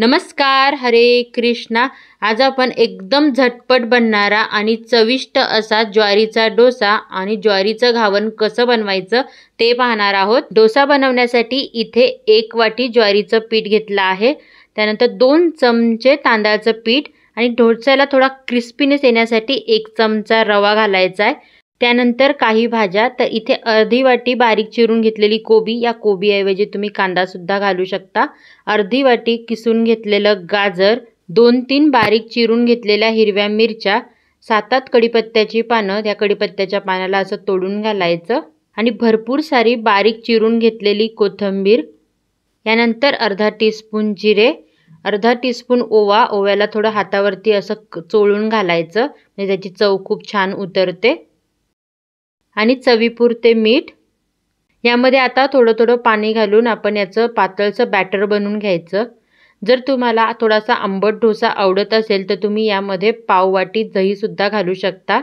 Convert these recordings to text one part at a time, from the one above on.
नमस्कार हरे कृष्णा आज आपण एकदम झटपट बनणारा आणि चविष्ट असा ज्वारीचा डोसा आणि ज्वारीचं घावन कसं बनवायचं ते पाहणार आहोत डोसा बनवण्यासाठी इथे एक वाटी ज्वारीचं पीठ घेतलं आहे त्यानंतर दोन चमचे तांदळाचं पीठ आणि ढोसाला थोडा क्रिस्पीनेस येण्यासाठी एक चमचा रवा घालायचा आहे त्यानंतर काही भाज्या तर इथे अर्धी वाटी बारीक चिरून घेतलेली कोबी या कोबीऐवजी तुम्ही कांदासुद्धा घालू शकता अर्धी वाटी किसून घेतलेलं गाजर दोन तीन बारीक चिरून घेतलेल्या हिरव्या मिरच्या सातात कडीपत्त्याची पानं त्या कडीपत्त्याच्या पानाला असं तोडून घालायचं आणि भरपूर सारी बारीक चिरून घेतलेली कोथंबीर यानंतर अर्धा टीस्पून जिरे अर्धा टीस्पून ओवा ओव्याला थोडं हातावरती असं चोळून घालायचं म्हणजे त्याची चव खूप छान उतरते आणि चवीपुरते मीठ यामध्ये आता थोडं थोडं पाणी घालून आपण याचं पातळचं बॅटर बनवून घ्यायचं जर तुम्हाला थोडासा आंबट डोसा आवडत असेल तर तुम्ही यामध्ये पाववाटी दहीसुद्धा घालू शकता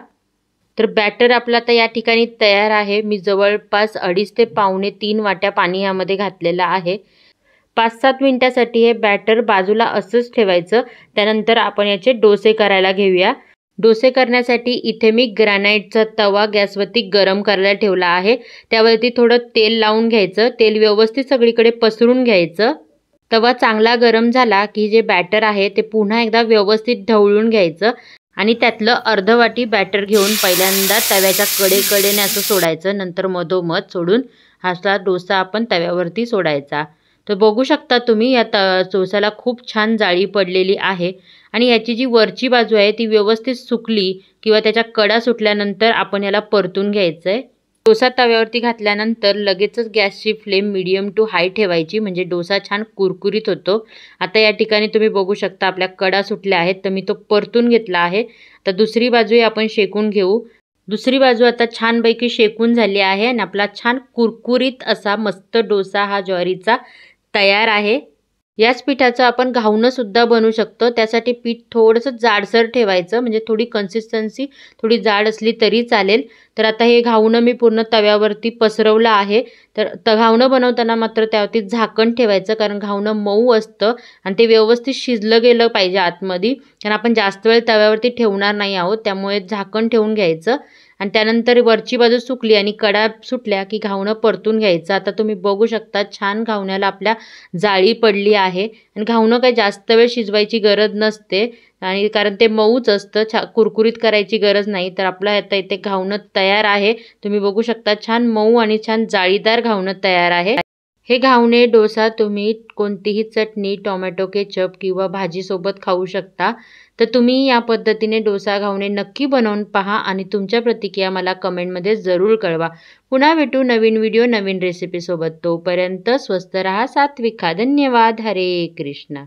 तर बॅटर आपला आता या ठिकाणी तयार आहे मी जवळपास अडीच ते पावणे तीन वाट्या पाणी यामध्ये घातलेलं आहे पाच सात मिनटासाठी हे बॅटर बाजूला असंच ठेवायचं त्यानंतर आपण याचे डोसे करायला घेऊया डोसे करण्यासाठी इथे मी ग्रॅनाईटचा तवा गॅसवरती गरम करायला ठेवला आहे त्यावरती थोडं तेल लावून घ्यायचं तेल व्यवस्थित सगळीकडे पसरून घ्यायचं तवा चांगला गरम झाला की जे बॅटर आहे ते पुन्हा एकदा व्यवस्थित ढवळून घ्यायचं आणि त्यातलं अर्धवाटी बॅटर घेऊन पहिल्यांदा तव्याच्या कडेकडेने असं सोडायचं नंतर मधोमध सोडून हा डोसा आपण तव्यावरती सोडायचा तर बघू शकता तुम्ही या त चोसाला खूप छान जाळी पडलेली आहे आणि याची जी वरची बाजू आहे ती व्यवस्थित सुकली किंवा त्याच्या कडा सुटल्यानंतर आपण याला परतून घ्यायचं आहे डोसा तव्यावरती घातल्यानंतर लगेचच गॅसची फ्लेम मिडियम टू हाय ठेवायची म्हणजे डोसा छान कुरकुरीत होतो आता या ठिकाणी तुम्ही बघू शकता आपल्या कडा सुटल्या आहेत तर मी तो परतून घेतला आहे तर दुसरी बाजूही आपण शेकून घेऊ दुसरी बाजू आता छानपैकी शेकून झाली आहे आणि आपला छान कुरकुरीत असा मस्त डोसा हा ज्वारीचा तयार आहे याच पिठाचं आपण सुद्धा बनवू शकतो त्यासाठी पीठ थोडंसं जाडसर ठेवायचं म्हणजे थोडी कन्सिस्टन्सी थोडी जाड असली तरी चालेल तर आता हे घावणं मी पूर्ण तव्यावरती पसरवलं आहे तर त घावणं बनवताना मात्र त्यावरती झाकण ठेवायचं कारण घावणं मऊ असतं आणि ते व्यवस्थित शिजलं गेलं पाहिजे आतमध्ये कारण आपण जास्त वेळ तव्यावरती ठेवणार नाही आहोत त्यामुळे झाकण ठेवून घ्यायचं आणि त्यानंतर वरची बाजू सुकली आणि कडा सुटल्या की घावणं परतून घ्यायचं आता तुम्ही बघू शकता छान घावण्याला आपल्या जाळी पडली आहे आणि घावणं काय जास्त वेळ शिजवायची गरज नसते आणि कारण ते मऊच असतं छा कुरकुरीत करायची गरज नाही तर आपलं आता इथे घावणं तयार आहे तुम्ही बघू शकता छान मऊ आणि छान जाळीदार घावणं तयार आहे हे घावणे डोसा तुम्ही कोणतीही चटणी टोमॅटो केचप किंवा भाजीसोबत खाऊ शकता तर तुम्ही या पद्धतीने डोसा घावणे नक्की बनवून पहा आणि तुमच्या प्रतिक्रिया मला कमेंटमध्ये जरूर कळवा पुन्हा भेटू नवीन व्हिडिओ नवीन रेसिपीसोबत तोपर्यंत स्वस्त रहा सात्विका धन्यवाद हरे कृष्णा